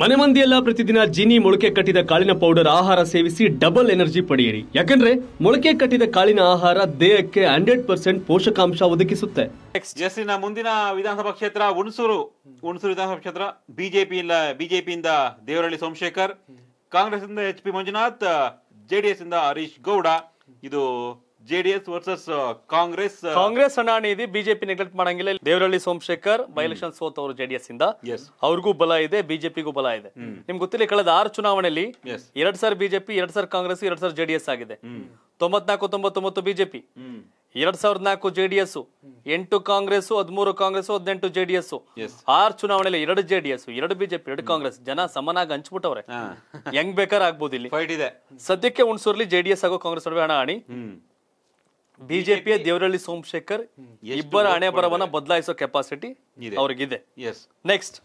ಮನೆ ಮಂದಿಯೆಲ್ಲ ಪ್ರತಿದಿನ ಜೀನಿ ಮೊಳಕೆ ಕಟ್ಟಿದ ಕಾಳಿನ ಪೌಡರ್ ಆಹಾರ ಸೇವಿಸಿ ಡಬಲ್ ಎನರ್ಜಿ ಪಡೆಯಿರಿ ಯಾಕಂದ್ರೆ ಮೊಳಕೆ ಕಟ್ಟಿದ ಕಾಳಿನ ಆಹಾರ ದೇಹಕ್ಕೆ ಹಂಡ್ರೆಡ್ ಪರ್ಸೆಂಟ್ ಪೋಷಕಾಂಶ ಒದಗಿಸುತ್ತೆ ಜಸ್ಟಿನ ಮುಂದಿನ ವಿಧಾನಸಭಾ ಕ್ಷೇತ್ರ ಹುಣಸೂರು ಹುಣಸೂರು ವಿಧಾನಸಭಾ ಕ್ಷೇತ್ರ ಬಿಜೆಪಿ ಇಲ್ಲ ಬಿಜೆಪಿಯಿಂದ ದೇವರಳ್ಳಿ ಸೋಮಶೇಖರ್ ಕಾಂಗ್ರೆಸ್ ಇಂದ ಎಚ್ ಪಿ ಮಂಜುನಾಥ್ ಜೆಡಿಎಸ್ ಇಂದ ಹರೀಶ್ ಗೌಡ ಇದು ಜೆಡಿಎಸ್ ವರ್ಸಸ್ ಕಾಂಗ್ರೆಸ್ ಕಾಂಗ್ರೆಸ್ ಹಣಾಣಿ ಇದೆ ಬಿಜೆಪಿ ನೆಗ್ಲೆಕ್ಟ್ ಮಾಡಂಗಿಲ್ಲ ದೇವರಳ್ಳಿ ಸೋಮಶೇಖರ್ ಬೈ ಎಲೆಕ್ಷನ್ ಸೋತ್ ಅವರು ಜೆಡಿಎಸ್ ಇಂದ ಅವ್ರಿಗೂ ಬಲ ಇದೆ ಬಿಜೆಪಿಗೂ ಬಲ ಇದೆ ನಿಮ್ಗೆ ಗೊತ್ತಿಲ್ಲ ಕಳೆದ ಆರು ಚುನಾವಣೆಯಲ್ಲಿ ಎರಡ್ ಸಾವಿರ ಬಿಜೆಪಿ ಎರಡ್ ಸಾವಿರ ಕಾಂಗ್ರೆಸ್ ಎರಡ್ ಸಾವಿರ ಜೆಡಿಎಸ್ ಆಗಿದೆ ತೊಂಬತ್ನಾಲ್ಕು ತೊಂಬತ್ತೊಂಬತ್ತು ಬಿಜೆಪಿ ಎರಡ್ ಸಾವಿರದ ನಾಲ್ಕು ಜೆಡಿಎಸ್ ಎಂಟು ಕಾಂಗ್ರೆಸ್ ಹದಿಮೂರು ಕಾಂಗ್ರೆಸ್ ಹದಿನೆಂಟು ಜೆಡಿಎಸ್ ಆರ್ ಚುನಾವಣೆಯಲ್ಲಿ ಎರಡು ಜೆಡಿಎಸ್ ಎರಡು ಬಿಜೆಪಿ ಎರಡು ಕಾಂಗ್ರೆಸ್ ಜನ ಸಮನಾಗಿ ಹಂಚ್ಬಿಟ್ಟವ್ರೆ ಹೆಂಗ್ ಬೇಕಾದ್ರೆ ಆಗ್ಬೋದು ಇಲ್ಲಿ ಸದ್ಯಕ್ಕೆ ಹುಣಸೂರ್ಲಿ ಜೆಡಿಎಸ್ ಹಾಗೂ ಕಾಂಗ್ರೆಸ್ ನಡುವೆ ಹಣ ಬಿಜೆಪಿಯ ದೇವರಳ್ಳಿ ಸೋಮಶೇಖರ್ ಇಬ್ಬರ ಹಣೆ ಬರವನ್ನ ಬದಲಾಯಿಸೋ ಕೆಪಾಸಿಟಿ ಅವ್ರಿಗಿದೆ ನೆಕ್ಸ್ಟ್